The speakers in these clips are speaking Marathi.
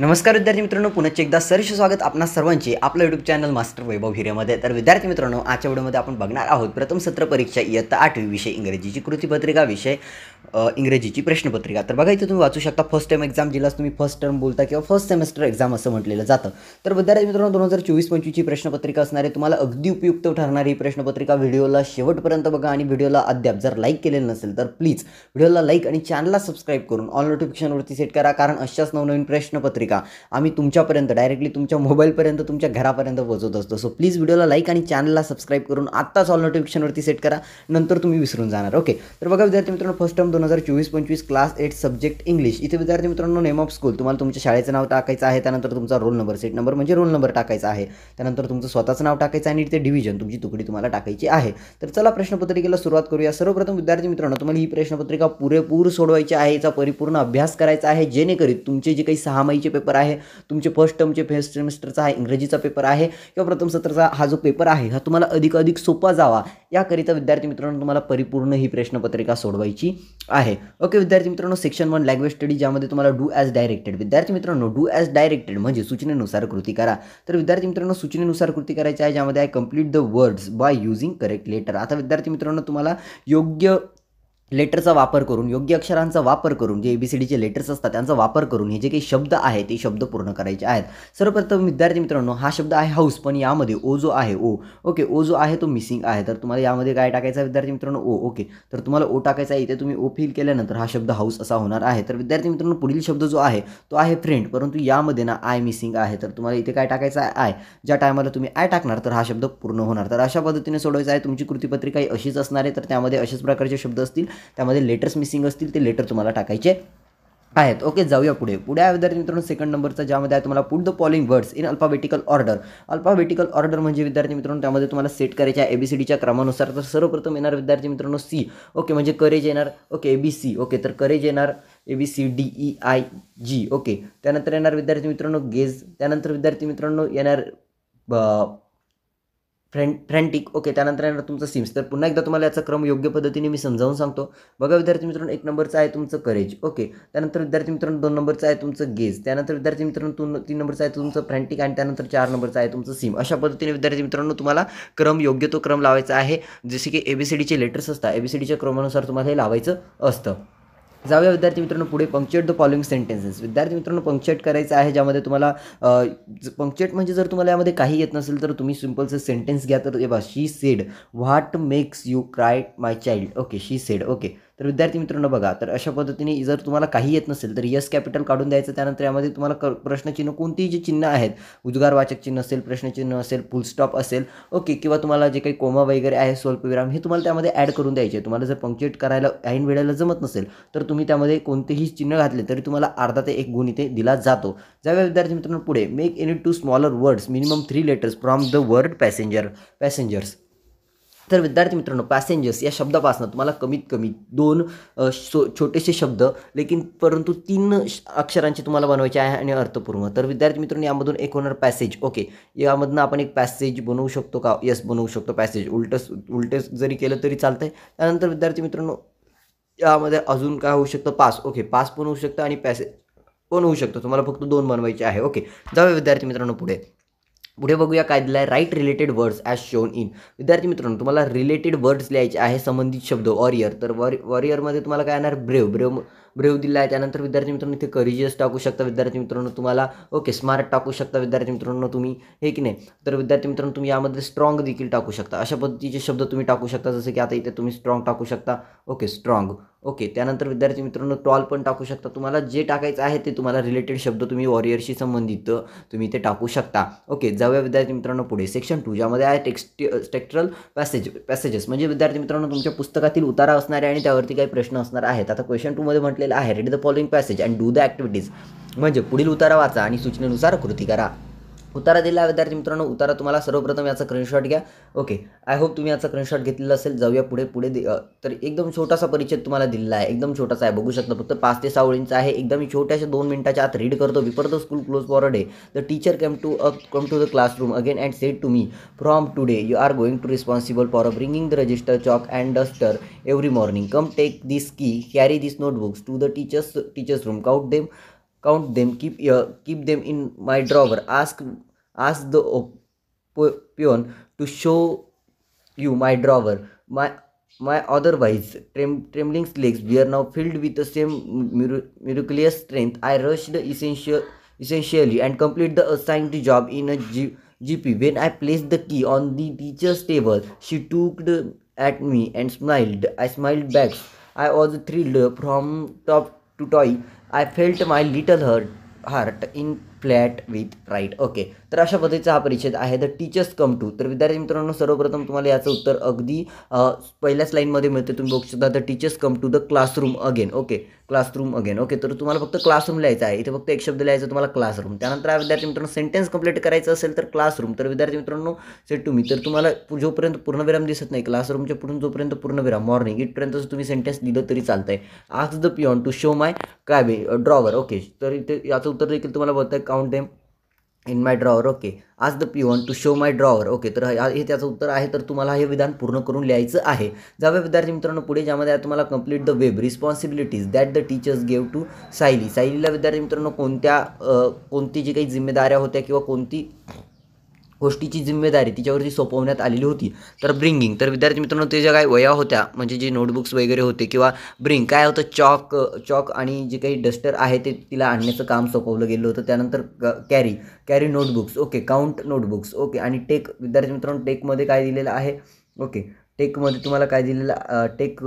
नमस्कार विद्यार्थी मित्रांनो पुन्हा एकदा सर्ष स्वागत आपणा सर्वांचे आपलं यूट्यूब चॅनल मास्टर वैभव हिरेमध्ये तर विद्यार्थी मित्रांनो आजच्या व्हिडिओमध्ये आपण बघणार आहोत प्रथम सत्र परीक्षा इयत्ता आठवी विषय इंग्रजीची कृतीपत्रिका विषय इंग्रजीची प्रश्नपत्रिका तर बघा इथे तुम्ही वाचू शकता फर्स्ट टर्म एक्झाम जिला तुम्ही फर्स्ट टर्म बोलता किंवा फर्स्ट सेमेस्टर एक्झाम असं म्हटलेलं जातं तर विद्यार्थी मित्रांनो दोन हजार चोवीस पंचवीसची प्रश्नपत्रिका असणारे तुम्हाला अगदी उपयुक्त ठरणारी ही प्रश्नपत्रिका व्हिडिओला शेवटपर्यंत बघा आणि व्हिडिओला अद्याप जर लाईक केलेलं नसेल तर प्लीज व्हिडिओला लाईक आणि चॅनलला सबस्क्राईब करून ऑल नोटिफिकेशनवरती सेट करा कारण अशाच नवनवीन प्रश्नपत्रिका माहिती का आम्ही तुमच्यापर्यंत डायरेक्टली तुमच्या मोबाईलपर्यंत तुमच्या घरापर्यंत पोहोचत असतो सो प्लीज व्हिडिओला लाईक आणि चॅनलला सबस्क्राईब करून आत्ताच ऑल नोटिफिकेशनवरती सेट करा नंतर तुम्ही विसरून जाणार ओके तर बघा विद्यार्थी मित्रांनो फर्स्ट टर्म दोन हजार चोवीस पंचवीस क्लास एट सब्जेक्ट इंग्लिश इथे विद्यार्थी मित्रांनो नेम ऑफ स्कूल तुम्हाला तुमच्या शाळेचं नाव टाकायचं आहे त्यानंतर तुमचा रोल नंबर सेट नंबर म्हणजे रोल नंबर टाकायचा आहे त्यानंतर तुमचं स्वतःचं नाव टाकायचं आणि इथे डिव्हिजन तुमची तुकडी तुम्हाला टाकायची आहे तर चला प्रश्नपत्रिकेला सुरुवात करूया सर्वप्रथम विद्यार्थी मित्रांनो तुम्हाला ही प्रश्नपत्रिका पुरेपूर सोडवायची आहे याचा परिपूर्ण अभ्यास करायचा आहे जेणेकरून तुमचे जे काही सहा महिने पेपर आहे तुमचे फर्स्ट टर्मचे फर्स्ट सेमिस्टरचा हा इंग्रजीचा पेपर आहे किंवा प्रथम सत्राचा हा जो पेपर आहे हा तुम्हाला अधिक अधिक सोपा जावा याकरिता विद्यार्थी मित्रांनो तुम्हाला परिपूर्ण ही प्रश्नपत्रिका सोडवायची आहे ओके विद्यार्थी मित्रांनो सेक्शन वन लँग्वेज स्टडी ज्यामध्ये तुम्हाला डू ॲज डायरेक्टेड विद्यार्थी मित्रांनो डू ॲज डायरेक्टेड म्हणजे सूचनेनुसार कृती करा तर विद्यार्थी मित्रांनो सूचनेनुसार कृती करायची आहे ज्यामध्ये आहे complete the words by using correct letter आता विद्यार्थी मित्रांनो तुम्हाला योग्य लेटरचा वापर करून योग्य अक्षरांचा वापर करून जे ए बी सी डीचे लेटर्स असतात त्यांचा वापर करून हे जे काही शब्द आहेत ते शब्द पूर्ण करायचे आहेत सर्वप्रथम विद्यार्थी मित्रांनो हा शब्द आहे हाऊस पण यामध्ये ओ जो आहे ओ ओके ओ जो आहे तो मिसिंग आहे तर तुम्हाला यामध्ये काय टाकायचा विद्यार्थी मित्रांनो ओ ओके तर तुम्हाला ओ टाकायचा आहे इथे तुम्ही ओ फिल केल्यानंतर हा शब्द हाऊस असा होणार आहे तर विद्यार्थी मित्रांनो पुढील शब्द जो आहे तो आहे फ्रेंड परंतु यामध्ये ना आय मिसिंग आहे तर तुम्हाला इथे काय टाकायचं आहे आय ज्या टायमाला तुम्ही आय टाकणार तर हा शब्द पूर्ण होणार तर अशा पद्धतीने सोडवायचा आहे तुमची कृतीपत्रिका अशीच असणार आहे तर त्यामध्ये अशाच प्रकारचे शब्द असतील त्यामध्ये लेटर्स मिसिंग असतील ते लेटर तुम्हाला टाकायचे आहेत ओके जाऊया पुढे पुढे आहे विद्यार्थी मित्रांनो सेकंड नंबरचा ज्यामध्ये आहे तुम्हाला put the following words in alphabetical order alphabetical order म्हणजे विद्यार्थी मित्रांनो त्यामध्ये तुम्हाला सेट करायच्या आहे एबीसीडीच्या क्रमानुसार तर सर्वप्रथम येणार विद्यार्थी मित्रांनो सी ओके म्हणजे करेज येणार ओके ए ओके तर करेज येणार A B C D E I G okay त्यानंतर येणार विद्यार्थी मित्रांनो गेज त्यानंतर विद्यार्थी मित्रांनो येणार फ्रेंटिक फ्रँटिक ओके त्यानंतर येणार तुमचं सिम्स तर पुन्हा एकदा तुम्हाला याचा क्रम योग्य पद्धतीने मी समजावून सांगतो बघा विद्यार्थी मित्रांनो एक नंबरचं आहे तुमचं करेज ओके त्यानंतर विद्यार्थी मित्रांनो दोन नंबरचं आहे तुमचं गेज त्यानंतर विद्यार्थी मित्रांनो तुम तीन नंबरचं आहे तुमचं फ्रँटिक आणि त्यानंतर चार नंबरचं आहे तुमचं सिम अशा पद्धतीने विद्यार्थी मित्रांनो तुम्हाला क्रम योग्य तो क्रम लावायचा आहे जसे की एबीसीडीचे लेटर्स असतात एबीसीडीच्या क्रमानुसार तुम्हाला हे लावायचं असतं जाऊया विद्यार्थी मित्रांनो पुढे पंक्चुएट द फॉलोइंग सेंटेन्सेस विद्यार्थी मित्रांनो पंक्चुएट करायचं आहे ज्यामध्ये तुम्हाला पंक्चुएट म्हणजे जर तुम्हाला यामध्ये काही येत नसेल तर तुम्ही सिम्पलचं सेंटेन्स घ्या तर she said what makes you cry my child okay she said okay तर विद्यार्थी मित्रांनो बघा तर अशा पद्धतीने जर तुम्हाला काही येत नसेल तर यस कॅपिटल काढून द्यायचं त्यानंतर यामध्ये तुम्हाला प्रश्नचिन्ह कोणतीही जी चिन्ह आहेत उद्गारवाचक चिन्ह असेल प्रश्नचिन्ह असेल फुलस्टॉप असेल ओके किंवा तुम्हाला जे काही कोमा वगैरे आहे स्वल्पविराम हे तुम्हाला त्यामध्ये ॲड करून द्यायचे तुम्हाला जर पंक्चुएट करायला ऐन वेळेला जमत नसेल तर तुम्ही त्यामध्ये कोणतेही चिन्ह घातले तरी तुम्हाला अर्धा ते एक गुण इथे दिला जातो ज्यावेळी विद्यार्थी मित्रांनो पुढे make any two smaller words minimum three letters from the word passenger passengers तर विद्यार्थी मित्रांनो पॅसेंजर्स या शब्दापासून तुम्हाला कमीत कमी दोन सो छोटेसे शब्द लेकिन परंतु तीन अक्षरांचे तुम्हाला बनवायचे आहे आणि अर्थपूर्ण तर विद्यार्थी मित्रांनो यामधून एक होणार पॅसेज ओके यामधनं आपण एक पॅसेज बनवू शकतो का यस बनवू शकतो पॅसेज उलटस उलटस जरी केलं तरी चालतं आहे त्यानंतर विद्यार्थी मित्रांनो यामध्ये अजून काय होऊ शकतं पास ओके पास पण होऊ शकतं आणि पॅसेज पण होऊ शकतो तुम्हाला फक्त दोन बनवायचे आहे ओके जाऊया विद्यार्थी मित्रांनो पुढे पुढे बघूया काय दिलं आहे right related words as shown in विद्यार्थी मित्रांनो तुम्हाला रिलेटेड वर्ड्स लिहायचे आहे संबंधित शब्द वॉरियर तर वॉरि वॉरियरमध्ये तुम्हाला काय येणार ब्रेव ब्रेव ब्रेव दिला आहे त्यानंतर विद्यार्थी मित्रांनो इथे करिजियस टाकू शकता विद्यार्थी मित्रांनो तुम्हाला ओके स्मार्ट टाकू शकता विद्यार्थी मित्रांनो तुम्ही हे की नाही तर विद्यार्थी मित्रांनो तुम्ही यामध्ये स्ट्रॉंग देखील टाकू शकता अशा पद्धतीचे शब्द तुम्ही टाकू शकता जसं की आता इथे तुम्ही स्ट्रॉंग टाकू शकता ओके स्ट्रॉंग ओके त्यानंतर विद्यार्थी मित्रांनो टॉल पण टाकू शकता तुम्हाला जे टाकायचं आहे ते तुम्हाला रिलेटेड शब्द तुम्ही वॉरियरशी संबंधित तुम्ही ते टाकू शकता ओके जाऊया विद्यार्थी मित्रांनो पुढे सेक्शन टू ज्यामध्ये आहे टेक्स्ट स्ट्रक्चरल पॅसेज पॅसेजेस म्हणजे विद्यार्थी मित्रांनो तुमच्या पुस्तकातील उतारा असणारे आणि त्यावरती काही प्रश्न असणार आहेत आता क्वेश्चन टूमध्ये म्हटलं आपल्याला आहे read the following passage and do the activities म्हणजे पुढील उतारा वाचा आणि सूचनेनुसार कृती करा उतारा दिला विद्यार्थी मित्रांनो उतारा तुम्हाला सर्वप्रथम याचा क्रीनशॉट घ्या ओके आय होप तुम्ही याचा क्रीनशॉट घेतलेला असेल जाऊया पुढे पुढे तर एकदम छोटासा परिचय तुम्हाला दिलेला आहे एकदम छोटासा आहे बघू शकता फक्त पाच ते सहा ओळींचा आहे एकदम छोट्याशा दोन मिनिटाच्या आत रीड करतो विपर the school close for a day the teacher come to a come to the classroom again and said to me from today you are going to responsible for bringing the register chalk and duster every morning come take this key carry this notebooks to the teachers teachers room count them count them keep your keep them in my drawer ask ask the opion to show you my drawer my my otherwise trem trembling legs were now filled with the same miraculous strength i rushed the essential essentially and complete the assigned job in a G gp when i placed the key on the teacher's table she took at me and smiled i smiled back i was thrilled from top to toe I felt my little heart, heart in flat with pride. Okay, तर अशा पद्धतीचा हा परिच्छेद आहे द टीचर्स कम टू तर विद्यार्थी मित्रांनो सर्वप्रथम तुम्हाला याचं उत्तर अगदी पहिल्याच लाईनमध्ये मिळते तुम्ही बघू शकता the teachers come to the classroom again okay classroom again okay तर तुम्हाला फक्त क्लासरूम लिहायचं आहे इथे फक्त एक शब्द लिहायचा तुम्हाला क्लासरूम त्यानंतर हा विद्यार्थी मित्रांनो सेंटेन्स कंप्लीट करायचं असेल तर क्लासरूम तर विद्यार्थी मित्रांनो सेट तुम्ही तर तुम्हाला जोपर्यंत पूर्णविराम दिसत नाही क्लासरूमच्या पुढून जोपर्यंत पूर्णविराम मॉर्निंग इथपर्यंत तुम्ही सेंटेन्स दिलं तरी चालतं आहे आज the peon to show my काय ड्रॉवर ओके तर इथे याचं उत्तर देखील तुम्हाला बघत आहे count them in my drawer okay आज द पी want to show my drawer okay तर हे त्याचं उत्तर आहे तर तुम्हाला हे विधान पूर्ण करून लिहायचं आहे जाव्या विद्यार्थी मित्रांनो पुढे ज्यामध्ये तुम्हाला complete the web responsibilities that the teachers gave to Sayali सायलीला विद्यार्थी मित्रांनो कोणत्या कोणती जी काही जिम्मेदाऱ्या होत्या किंवा कोणती गोष्टीची जिम्मेदारी तिच्यावरती सोपवण्यात आलेली होती तर ब्रिंगिंग तर विद्यार्थी मित्रांनो ज्या काही वया होत्या म्हणजे जे नोटबुक्स वगैरे होते किंवा ब्रिंग काय होतं चॉक चॉक आणि जे काही डस्टर आहे ते तिला आणण्याचं काम सोपवलं गेलं होतं त्यानंतर carry carry notebooks okay count notebooks okay आणि टेक विद्यार्थी मित्रांनो टेकमध्ये काय दिलेलं आहे ओके टेकमध्ये तुम्हाला काय दिलेलं टेक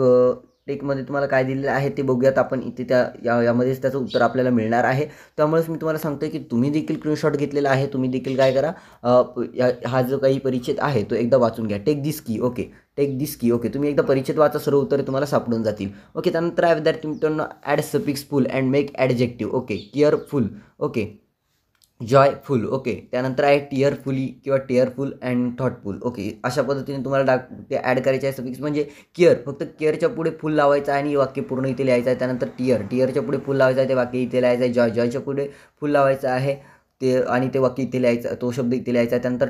टेकमध्ये तुम्हाला काय दिलेलं आहे ते बघूयात आपण इथे त्या या यामध्येच त्याचं उत्तर आपल्याला मिळणार आहे त्यामुळेच मी तुम्हाला सांगतो की तुम्ही देखील स्क्रीनशॉट घेतलेला आहे तुम्ही देखील काय करा हा जो काही परिचित आहे तो एकदा वाचून घ्या टेक दिस की ओके टेक दिस की ओके तुम्ही एकदा परिचित वाचा सर्व उत्तरे तुम्हाला सापडून जातील ओके त्यानंतर आहे विद्यार्थी मित्रांनो add suffix ful and make adjective okay careful okay joyful okay त्यानंतर आहे टिअरफुली किंवा टिअरफुल अँड थॉटफुल ओके अशा पद्धतीने तुम्हाला डाक ते ॲड करायचे आहे सफिक्स म्हणजे केअर फक्त केअरच्या पुढे फुल लावायचं आहे आणि वाक्य पूर्ण इथे लिहायचं आहे त्यानंतर टिअर टिअरच्या पुढे फुल लावायचं आहे ते वाक्य इथे लिहायचं आहे जॉय जॉयच्या पुढे फुल लावायचं आहे ते आणि ते वाक्य इथे लिहायचं तो शब्द इथे लिहायचा आहे त्यानंतर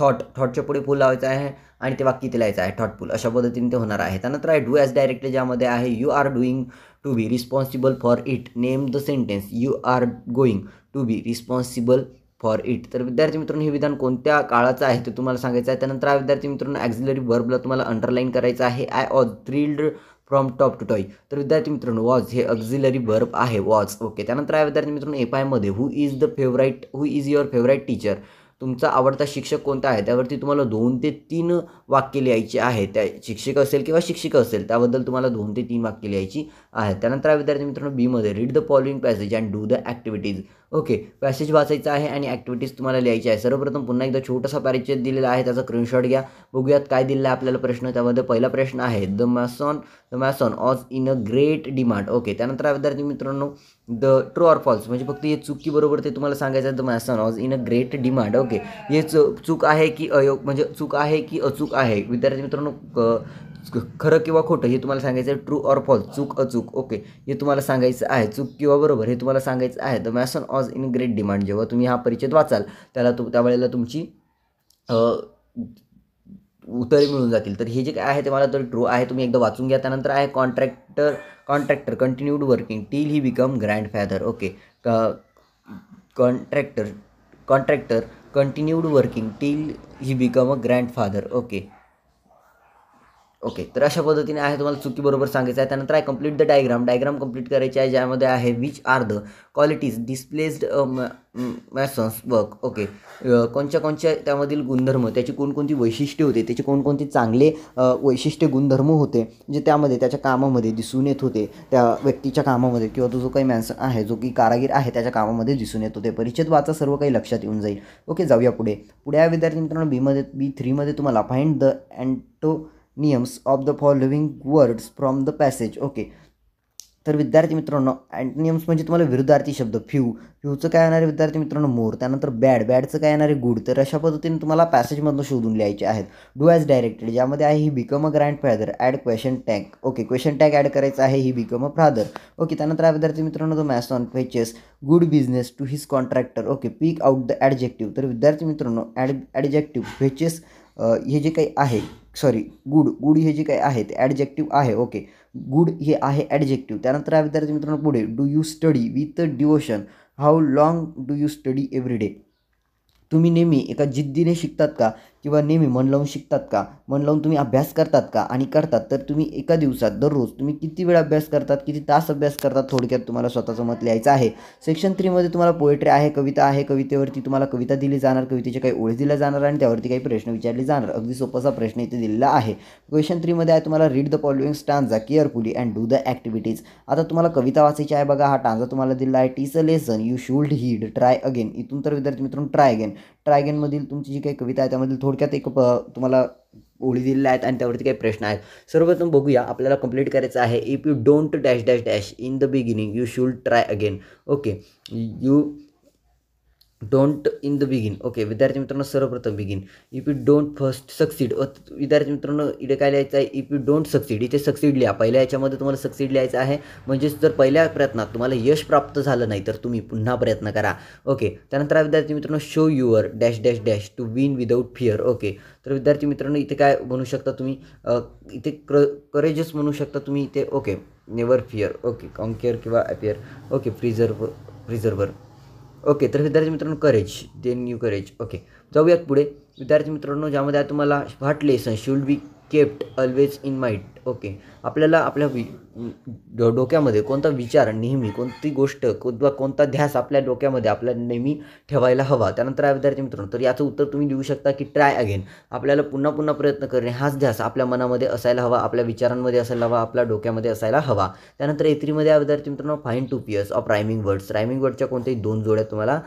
थॉट थॉटच्या पुढे फुल लावायचं आहे आणि ते वाक्य ते लायचं आहे पूल अशा पद्धतीने ते होणार आहे त्यानंतर आहे डू ॲज डायरेक्टली ज्यामध्ये आहे you are doing to be responsible for it name the sentence you are going to be responsible for it तर विद्यार्थी मित्रांनो हे विधान कोणत्या काळाचं आहे ते तुम्हाला सांगायचं आहे त्यानंतर विद्यार्थी मित्रांनो ॲक्झिलरी बर्बला तुम्हाला अंडरलाईन करायचं आहे I was thrilled from top to toe तर विद्यार्थी मित्रांनो वॉज हे अक्झिलरी बर्ब आहे वॉज ओके त्यानंतर आहे विद्यार्थी मित्रांनो एफ आयमध्ये who is the favourite who is your favourite teacher तुमचा आवडता शिक्षक कोणता आहे त्यावरती तुम्हाला दोन ते तीन वाक्य लिहायची आहे त्या शिक्षक असेल किंवा शिक्षिका असेल त्याबद्दल तुम्हाला दोन ते तीन वाक्य लिहायची आहेत त्यानंतर विद्यार्थी मित्रांनो बीमध्ये read the following passage and do the activities okay passage वाचायचा आहे आणि ॲक्टिव्हिटीज तुम्हाला लिहायची आहे सर्वप्रथम पुन्हा एकदा छोटासा परिचय दिलेला आहे त्याचा स्क्रीनशॉट घ्या बघूयात काय दिलं आहे आपल्याला प्रश्न त्यामध्ये पहिला प्रश्न आहे the mason the mason was in a great demand okay त्यानंतर विद्यार्थी मित्रांनो द ट्रू ऑर फॉल्स म्हणजे फक्त हे चुकीबरोबर ते तुम्हाला सांगायचं आहे the mason was in a great demand okay हे चूक आहे की अयोग म्हणजे चूक आहे की अचूक आहे विद्यार्थी मित्रांनो खरं किंवा खोटं हे तुम्हाला सांगायचं आहे ट्रू ऑर फॉल्स चूक अचूक ओके हे तुम्हाला सांगायचं आहे चूक किंवा बरोबर हे तुम्हाला सांगायचं आहे the mason was in great demand जेव्हा तुम्ही हा परिचय वाचाल त्याला तु त्यावेळेला तुमची उत्तरे मिळून जातील तर हे जे काय आहे ते मला तर ट्रू आहे तुम्ही एकदा वाचून घ्या त्यानंतर आहे contractor contractor continued working till he become grandfather okay contractor contractor continued working till he become a grandfather okay okay तर अशा पद्धतीने आहे तुम्हाला चुकीबरोबर सांगायचं आहे त्यानंतर आहे complete the diagram diagram complete करायची आहे ज्यामध्ये आहे which are the qualities displayed masons work okay कोणच्या कोणच्या त्यामधील गुणधर्म त्याची कोणकोणती वैशिष्ट्ये होते त्याचे कोणकोणते चांगले uh, वैशिष्ट्य गुणधर्म होते जे त्यामध्ये त्याच्या कामामध्ये दिसून येत होते त्या व्यक्तीच्या कामामध्ये किंवा तो जो काही मॅन्सन आहे जो की कारागीर आहे त्याच्या कामामध्ये दिसून येत होते परिचित वाचा सर्व काही लक्षात येऊन जाईल ओके जाऊया पुढे पुढे या विद्यार्थी मित्रांनो बीमध्ये बी थ्रीमध्ये तुम्हाला find the antonyms of the following words from the passage okay तर विद्यार्थी मित्रांनो नियम्स म्हणजे तुम्हाला विरुद्धार्थी शब्द फ्यू फ्यूचं काय येणार आहे विद्यार्थी मित्रांनो मोर त्यानंतर बॅड बॅडचं काय येणार आहे गुड तर अशा पद्धतीने तुम्हाला पॅसेजमधून शोधून लिहायचे आहेत डू ॲज डायरेक्टेड ज्यामध्ये आहे he become a grandfather add question tag okay question tag add करायचं आहे he become a father okay त्यानंतर आहे विद्यार्थी मित्रांनो तो mason fetches good business to his contractor okay pick out the adjective तर विद्यार्थी मित्रांनो ॲड ॲडजेक्टिव्ह फेचेस हे जे काही आहे सॉरी गुड गुड हे जे काही आहे ते ॲडजेक्टिव्ह आहे ओके गुड हे आहे ॲडजेक्टिव्ह त्यानंतर आहे विद्यार्थी मित्रांनो पुढे do you study with devotion how long do you study every day तुम्ही नेहमी एका जिद्दीने शिकतात का किंवा नेहमी मन लावून शिकतात का मन लावून तुम्ही अभ्यास करतात का आणि करतात तर तुम्ही एका दिवसात दररोज तुम्ही किती वेळ अभ्यास करतात किती तास अभ्यास करतात थोडक्यात तुम्हाला स्वतःचं मत लिहायचं आहे सेक्शन थ्रीमध्ये तुम्हाला पोएट्री आहे कविता आहे कवितेवरती तुम्हाला कविता दिली जाणार कवितेचे काही ओळी दिल्या जाणार आणि त्यावरती काही प्रश्न विचारले जाणार अगदी सोपासा प्रश्न इथे दिलेला आहे क्वेश्चन थ्रीमध्ये आहे तुम्हाला read the following stanza carefully and do the activities आता तुम्हाला कविता वाचायची आहे बघा हा टांजा तुम्हाला दिला आहे टीस a lesson you शूल्ड heed try again इथून तर विद्यार्थी मित्रांनो ट्राय अगेन ट्रायगेनमधील तुमची जी काही कविता आहे त्यामधील थोडक्यात एक तुम्हाला ओळी दिलेल्या आहेत आणि त्यावरती काही प्रश्न आहेत सर्वप्रथम बघूया आपल्याला कंप्लीट करायचं आहे if you don't dash dash dash in the beginning you should try again okay you don't in the begin okay विद्यार्थी मित्रांनो सर्वप्रथम begin if you don't first succeed विद्यार्थी मित्रांनो इथे काय लिहायचं आहे इफ यू डोंट सक्सीड इथे सक्सीड लिहा पहिल्या याच्यामध्ये तुम्हाला सक्सीड लिहायचं आहे म्हणजेच जर पहिल्या प्रयत्नात तुम्हाला यश प्राप्त झालं नाही तर तुम्ही पुन्हा प्रयत्न करा ओके त्यानंतर विद्यार्थी मित्रांनो show your dash dash dash to win without fear okay तर विद्यार्थी मित्रांनो इथे काय म्हणू शकता तुम्ही इथे क्र करेजस म्हणू शकता तुम्ही इथे okay never fear okay conquer किंवा appear okay preserve preserver okay तर विद्यार्थी मित्रांनो courage the new courage okay जाऊयात पुढे विद्यार्थी मित्रांनो ज्यामध्ये तुम्हाला वाटले lesson should be kept always in mind okay आपल्याला आपल्या वि डोक्यामध्ये कोणता विचार नेहमी कोणती गोष्ट किंवा कोणता ध्यास आपल्या डोक्यामध्ये आपल्या नेहमी ठेवायला हवा त्यानंतर आहे विद्यार्थी मित्रांनो तर याचं उत्तर तुम्ही देऊ शकता की ट्राय अगेन आपल्याला पुन्हा पुन्हा प्रयत्न करणे हाच ध्यास आपल्या मनामध्ये असायला हवा आपल्या विचारांमध्ये असायला हवा आपल्या डोक्यामध्ये असायला हवा त्यानंतर एत्रीमध्ये आहे विद्यार्थी मित्रांनो find two pairs of rhyming words rhyming वर्डच्या कोणत्याही दोन जोड्या तुम्हाला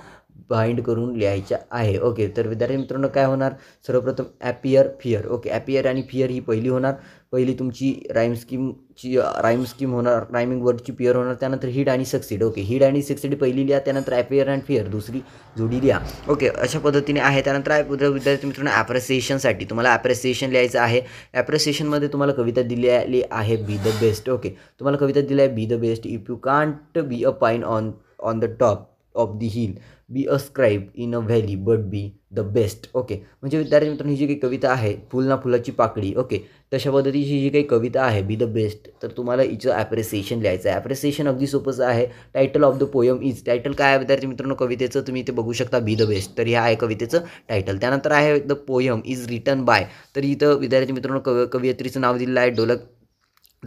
बाइंड करून लिहायच्या आहे ओके तर विद्यार्थी मित्रांनो काय होणार सर्वप्रथम ॲपियर फिअर ओके ॲपियर आणि फिअर ही पहिली होणार पहिली तुमची राईम स्कीमची राईम स्कीम होणार रायमिंग वर्डची पियर होणार त्यानंतर हिड आणि सक्सिड ओके हिड आणि सक्सीड पहिली लिहा त्यानंतर ॲपियर अँड फिअर दुसरी जोडी लिहा ओके अशा पद्धतीने आहे त्यानंतर विद्यार्थी मित्रांनो ॲप्रिसिएशनसाठी तुम्हाला ॲप्रिसिएशन लिहायचं आहे ॲप्रिसिएशनमध्ये तुम्हाला कविता दिलेली आहे बी द बेस्ट ओके तुम्हाला कविता दिली आहे be the best if you can't be a pine on on the top of the hill be a scrub in a valley but be the best okay म्हणजे विद्यार्थी मित्रांनो ही जी काही कविता आहे फुल ना फुलाची पाकळी ओके तशा पद्धतीची ही जी काही कविता आहे बी द बेस्ट तर तुम्हाला हिचं ॲप्रिसिएशन लिहायचं आहे ॲप्रिसिएशन अगदी सोपंच आहे title of the poem is title काय आहे विद्यार्थी मित्रांनो कवितेचं तुम्ही इथे बघू शकता बी द बेस्ट तर ह्या आहे कवितेचं टायटल त्यानंतर आहे the poem is written by तर इथं विद्यार्थी मित्रांनो कव कवयित्रीचं नाव दिलेलं आहे डोलक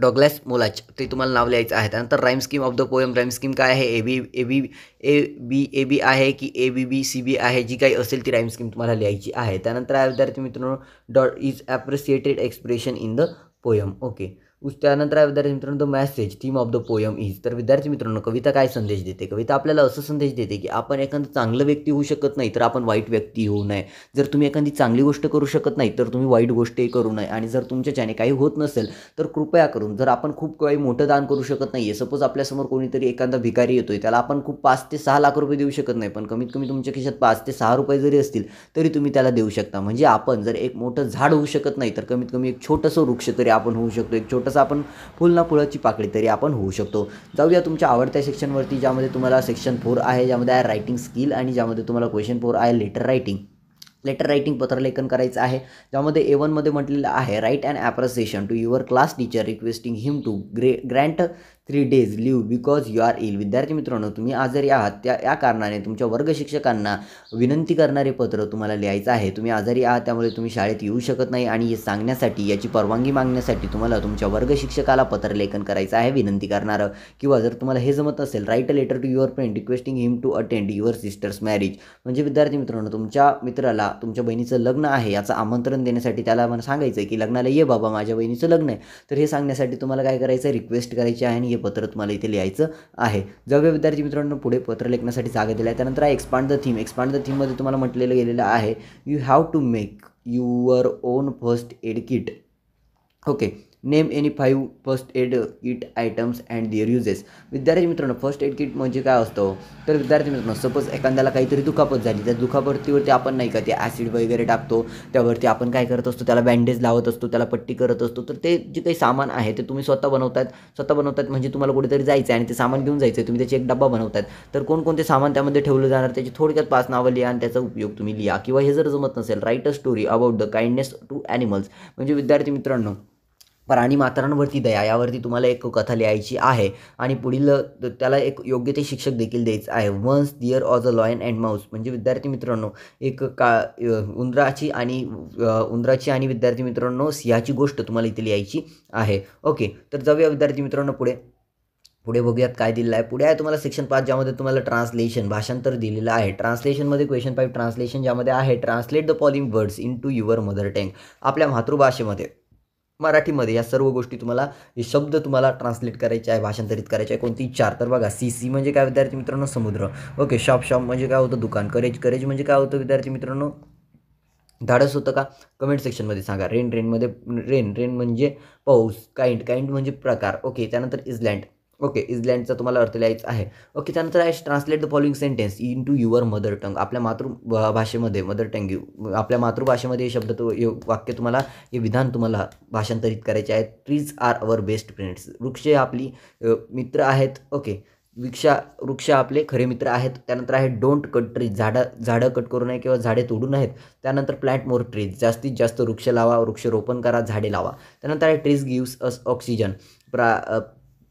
डॉगलॅस मोलाच ते तुम्हाला नाव लिहायचं आहे त्यानंतर rhyme scheme of the poem rhyme scheme काय आहे A B A B A B A B आहे की A B B C B आहे जी काही असेल ती राईम स्कीम तुम्हाला लिहायची आहे त्यानंतर विद्यार्थी मित्रांनो डॉ is appreciated expression in the poem okay उस त्यानंतर आहे विद्यार्थी मित्रांनो the message theme of the poem is तर विद्यार्थी मित्रांनो कविता काय संदेश देते कविता आपल्याला असं संदेश देते की आपण एखादं चांगलं व्यक्ती होऊ शकत नाही तर आपण वाईट व्यक्ती होऊ नये जर तुम्ही एखादी चांगली गोष्ट करू शकत नाही तर तुम्ही वाईट गोष्टही करू नये आणि जर तुमच्याच्याने काही होत नसेल तर कृपया करून जर आपण खूप काही मोठं दान करू शकत नाही आहे सपोज आपल्यासमोर कोणीतरी एखादा भिकारी येतो त्याला आपण खूप पाच ते सहा लाख रुपये देऊ शकत नाही पण कमीत कमी तुमच्या खिशात पाच ते सहा रुपये जरी असतील तरी तुम्ही त्याला देऊ शकता म्हणजे आपण जर एक मोठं झाड होऊ शकत नाही तर कमीत कमी एक छोटंसं वृक्ष तरी आपण होऊ शकतो एक छोटंसं आपण फुल ना फुलाची पाकळी तरी आपण होऊ शकतो जाऊया तुमच्या आवडत्या सेक्शनवरती ज्यामध्ये तुम्हाला सेक्शन फोर आहे ज्यामध्ये आहे रायटिंग स्किल आणि ज्यामध्ये तुम्हाला क्वेश्चन फोर आहे लेटर रायटिंग लेटर रायटिंग पत्रलेखन करायचं आहे ज्यामध्ये ए वनमध्ये म्हटलेलं आहे write an application to your class teacher requesting him to ग्रे grant three days leave because you are ill विद्यार्थी मित्रांनो तुम्ही आजारी आहात त्या या कारणाने तुमच्या वर्ग शिक्षकांना विनंती करणारे पत्र तुम्हाला लिहायचं आहे तुम्ही आजारी आहात त्यामुळे तुम्ही शाळेत येऊ शकत नाही आणि हे सांगण्यासाठी याची परवानगी मागण्यासाठी तुम्हाला तुमच्या वर्ग शिक्षकाला पत्रलेखन करायचं आहे विनंती करणारं किंवा जर तुम्हाला हे जमत असेल write a letter to your friend requesting him to attend your sister's marriage म्हणजे विद्यार्थी मित्रांनो तुमच्या मित्राला तुमच्या बहिणीचं लग्न आहे याचं आमंत्रण देण्यासाठी त्याला मला सांगायचं आहे की लग्नाला ये बाबा माझ्या बहिणीचं लग्न आहे तर हे सांगण्यासाठी तुम्हाला काय करायचं आहे रिक्वेस्ट करायची आहे आणि पत्र तुम्हाला इथे लिहायचं आहे जवळ विद्यार्थी मित्रांनो पुढे पत्र लेखण्यासाठी जागा दिला आहे त्यानंतर expand the theme expand the मध्ये तुम्हाला म्हटलेलं गेलेलं आहे you have to make your own first aid kit okay name any five first aid kit items and their uses विद्यार्थी मित्रांनो फर्स्ट एड किट म्हणजे काय असतं तर विद्यार्थी मित्रांनो सपोज एखाद्याला काहीतरी दुखापत झाली त्या दुखापतीवरती आपण नाही का ते ॲसिड वगैरे टाकतो त्यावरती आपण काय करत असतो त्याला बँडेज लावत असतो त्याला पट्टी करत असतो तर ते जे काही सामान आहे ते तुम्ही स्वतः बनवतात स्वतः बनवतात म्हणजे तुम्हाला कुठेतरी जायचं आहे आणि ते सामान घेऊन जायचं आहे तुम्ही त्याची एक डब्बा बनवतात तर कोणकोणते सामान त्यामध्ये ठेवलं जाणार त्याची थोडक्यात पाच नावं लिहा आणि त्याचा उपयोग तुम्ही लिहा किंवा हे जर जमत नसेल write a story about the kindness to animals म्हणजे विद्यार्थी मित्रांनो प्राणी मात्रांवरती दया यावरती तुम्हाला एक कथा लिहायची आहे आणि पुढील त्याला एक योग्य ते शिक्षक देखील द्यायचं आहे once there was a lion and mouse म्हणजे विद्यार्थी मित्रांनो एक का उंदराची आणि उंदराची आणि विद्यार्थी मित्रांनो सिंहाची गोष्ट तुम्हाला इथे लिहायची आहे ओके तर जाऊया विद्यार्थी मित्रांनो पुढे पुढे बघूयात काय दिलेलं आहे पुढे आहे तुम्हाला सेक्शन पाच ज्यामध्ये तुम्हाला ट्रान्सलेशन भाषांतर दिलेलं आहे ट्रान्सलेशनमध्ये क्वेश्चन फाईव्ह ट्रान्सलेशन ज्यामध्ये आहे translate the following words into your mother tongue आपल्या मातृभाषेमध्ये मराठीमध्ये या सर्व गोष्टी तुम्हाला हे शब्द तुम्हाला ट्रान्सलेट करायचे आहे भाषांतरित करायचे आहे कोणती चार तर बघा सी सी म्हणजे काय विद्यार्थी मित्रांनो समुद्र ओके शॉप शॉप म्हणजे काय होतं दुकान करेज करेज म्हणजे काय होतं विद्यार्थी मित्रांनो धाडस होतं का कमेंट सेक्शनमध्ये सांगा रेन रेनमध्ये रेन रेन म्हणजे पाऊस काइंड काइंड म्हणजे प्रकार ओके त्यानंतर इजलँड ओके इजलँडचा तुम्हाला अर्थ लिहायचा आहे ओके त्यानंतर आहे translate the following sentence into your mother tongue आपल्या मातृ भाषेमध्ये मदर टंग आपल्या मातृभाषेमध्ये हे शब्द तो वाक्य तुम्हाला हे विधान तुम्हाला भाषांतरित करायचे आहे trees are our best friends वृक्ष आपली मित्र आहेत ओके वृक्षा वृक्ष आपले खरे मित्र आहेत त्यानंतर आहे डोंट कट ट्री झाडं झाडं कट करू नये किंवा झाडे तोडू नयेत त्यानंतर प्लॅन्ट मोर ट्रीज जास्तीत जास्त वृक्ष लावा वृक्षरोपण करा झाडे लावा त्यानंतर आहे ट्रीज गिव्स अस ऑक्सिजन प्रा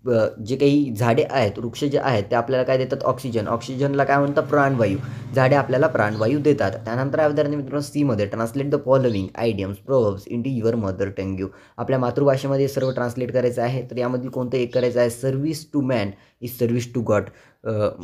जे काही झाडे आहेत वृक्ष जे आहेत ते आपल्याला काय देतात ऑक्सिजन ऑक्सिजनला काय म्हणतात प्राणवायू झाडे आपल्याला प्राणवायू देतात त्यानंतर विद्यार्थी मित्रांनो सीमध्ये translate the following idioms into your mother tongue आपल्या मातृभाषेमध्ये सर्व ट्रान्सलेट करायचं आहे तर यामधील कोणतं एक करायचं आहे service to man is service to God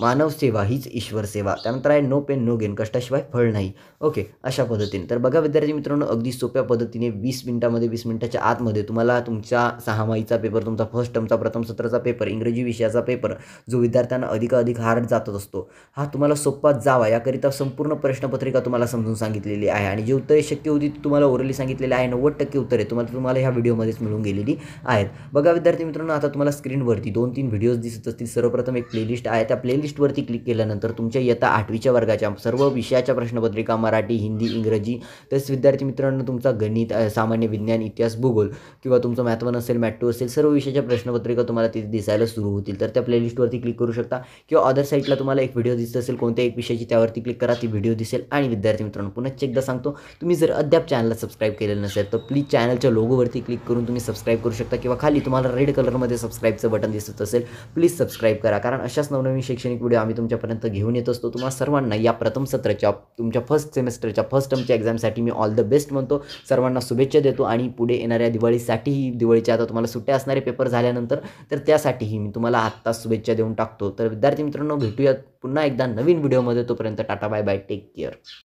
मानव सेवा हीच ईश्वर सेवा त्यानंतर आहे नो पेन नो गेन कष्टाशिवाय फळ नाही ओके अशा पद्धतीने तर बघा विद्यार्थी मित्रांनो अगदी सोप्या पद्धतीने वीस मिनिटामध्ये वीस मिनिटाच्या आतमध्ये तुम्हाला तुमच्या सहामाहीचा पेपर तुमचा फर्स्ट टर्मचा प्रथम सत्राचा पेपर इंग्रजी विषयाचा पेपर जो विद्यार्थ्यांना अधिकाधिक हार्ड जातच असतो हा तुम्हाला सोपा जावा याकरिता संपूर्ण प्रश्नपत्रिका तुम्हाला समजून सांगितलेली आहे आणि जे उत्तरे शक्य होती तुम्हाला ओरली सांगितलेली आहे नव्वद टक्के उत्तरे तुम्हाला तुम्हाला ह्या व्हिडिओमध्येच मिळून गेलेली आहेत बघा विद्यार्थी मित्रांनो आता तुम्हाला स्क्रीनवरती दोन तीन व्हिडिओज दिसत असतील सर्वप्रथम एक प्लेलिस्ट आहे त्या प्लेलिस्टवरती क्लिक केल्यानंतर तुमच्या इयत्ता आठवीच्या वर्गाच्या सर्व विषयाच्या प्रश्नपत्रिका मराठी हिंदी इंग्रजी तसेच विद्यार्थी मित्रांनो तुमचा गणित सामान्य विज्ञान इतिहास भूगोल किंवा तुमचं मॅथवन असेल टू असेल सर्व विषयाच्या प्रश्नपत्रिका तुम्हाला तिथे दिसायला सुरू होतील तर त्या प्लेलिस्टवरती क्लिक करू शकता किंवा अदर साईडला तुम्हाला एक व्हिडिओ दिसत असेल कोणत्या एक विषयाची त्यावरती क्लिक करा ती व्हिडिओ दिसेल आणि विद्यार्थी मित्रांनो पुन्हा एकदा सांगतो तुम्ही जर अद्याप चॅनलला सबस्क्राईब केलेलं नसेल तर प्लीज चॅनलच्या लोगोवरती क्लिक करून तुम्ही सबस्क्राईब करू शकता किंवा खाली तुम्हाला रेड कलरमध्ये सबस्क्राईबचं बटन दिसत असेल प्लीज सब सबस्क्राईब करा कारण अशाच नवनवीन शैक्षणिक व्हिडिओ आम्ही तुमच्यापर्यंत घेऊन येत असतो तुम्हाला सर्वांना या प्रथम सत्राच्या तुमच्या फर्स्ट सेमेस्टरच्या फर्स्ट टर्मच्या एक्झामसाठी मी ऑल द बेस्ट म्हणतो सर्वांना शुभेच्छा देतो आणि पुढे येणाऱ्या दिवाळीसाठीही दिवाळीच्या आता तुम्हाला सुट्ट्या असणारे पेपर झाल्यानंतर तर त्यासाठीही मी तुम्हाला आत्ताच शुभेच्छा देऊन टाकतो तर विद्यार्थी मित्रांनो भेटूयात पुन्हा एकदा नवीन व्हिडिओमध्ये तोपर्यंत ta ta bye bye take care